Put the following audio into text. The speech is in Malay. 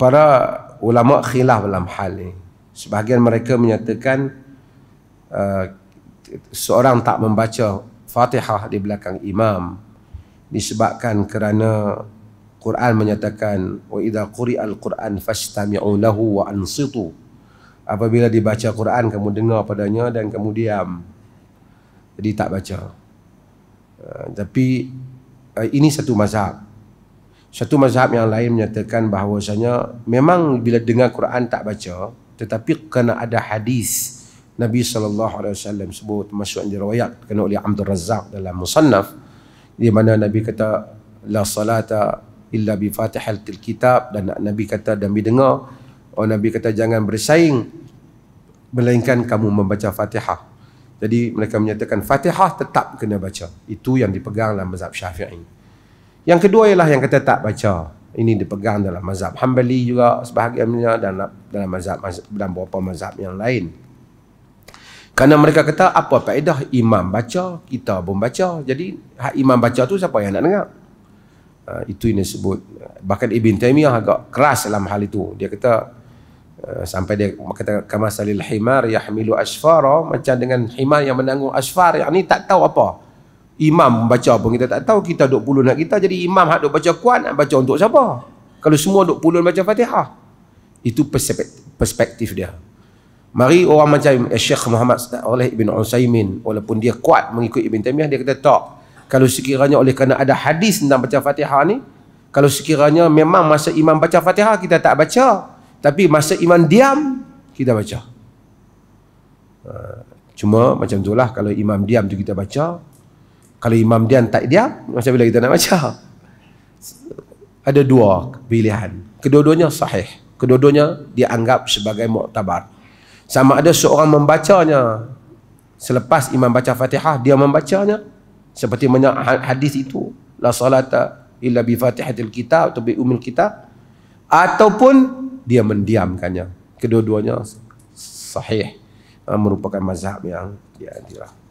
para ulama khilaf dalam hal ini. Sebahagian mereka menyatakan uh, seorang tak membaca Fatihah di belakang imam disebabkan kerana Quran menyatakan wa idza quri'al Quran fastami'u lahu wa ansitu. Apabila dibaca Quran kamu dengar padanya dan kamu diam. Jadi tak baca. Uh, tapi uh, ini satu mazhab satu mazhab yang lain menyatakan bahawasanya memang bila dengar Quran tak baca tetapi kena ada hadis Nabi sallallahu alaihi wasallam sebut termasuk yang diriwayatkan oleh Abdul Razzaq dalam musannaf di mana Nabi kata la salata illa bi fatihal kitab dan Nabi kata dan bi dengar oh Nabi kata jangan bersaing melainkan kamu membaca Fatihah. Jadi mereka menyatakan Fatihah tetap kena baca. Itu yang dipegang dalam mazhab Syafi'i. Yang kedua ialah yang kata tak baca. Ini dipegang dalam mazhab Hanbali juga sebahagiannya dan dalam mazhab dan beberapa mazhab yang lain. Kerana mereka kata apa faedah imam baca, kita pun baca. Jadi hak imam baca tu siapa yang nak dengar? Uh, itu yang disebut bahkan Ibn Taymiyah agak keras dalam hal itu. Dia kata ha, sampai dia kata kama salil himar yahmilu asfara macam dengan himar yang menanggung asfar yang ni tak tahu apa imam baca pun kita tak tahu kita duk pulun nak kita jadi imam hak duk baca Quran, nak baca untuk siapa kalau semua duk pulun baca fatihah itu perspektif dia mari orang macam eh, Syekh Muhammad oleh Ibn Usaimin walaupun dia kuat mengikut Ibn Taymiyah dia kata tak kalau sekiranya oleh kerana ada hadis tentang baca fatihah ni kalau sekiranya memang masa imam baca fatihah kita tak baca tapi masa imam diam kita baca ha, cuma macam itulah kalau imam diam tu kita baca kalau imam dia tak diam, macam bila kita nak baca? Ada dua pilihan. Kedua-duanya sahih. Kedua-duanya dianggap sebagai muktabar. Sama ada seorang membacanya selepas imam baca Fatihah dia membacanya seperti banyak ha- hadis itu la salata illa bi fatihatil kitab atau bi umil kitab ataupun dia mendiamkannya. Kedua-duanya sahih ha, merupakan mazhab yang dia ya,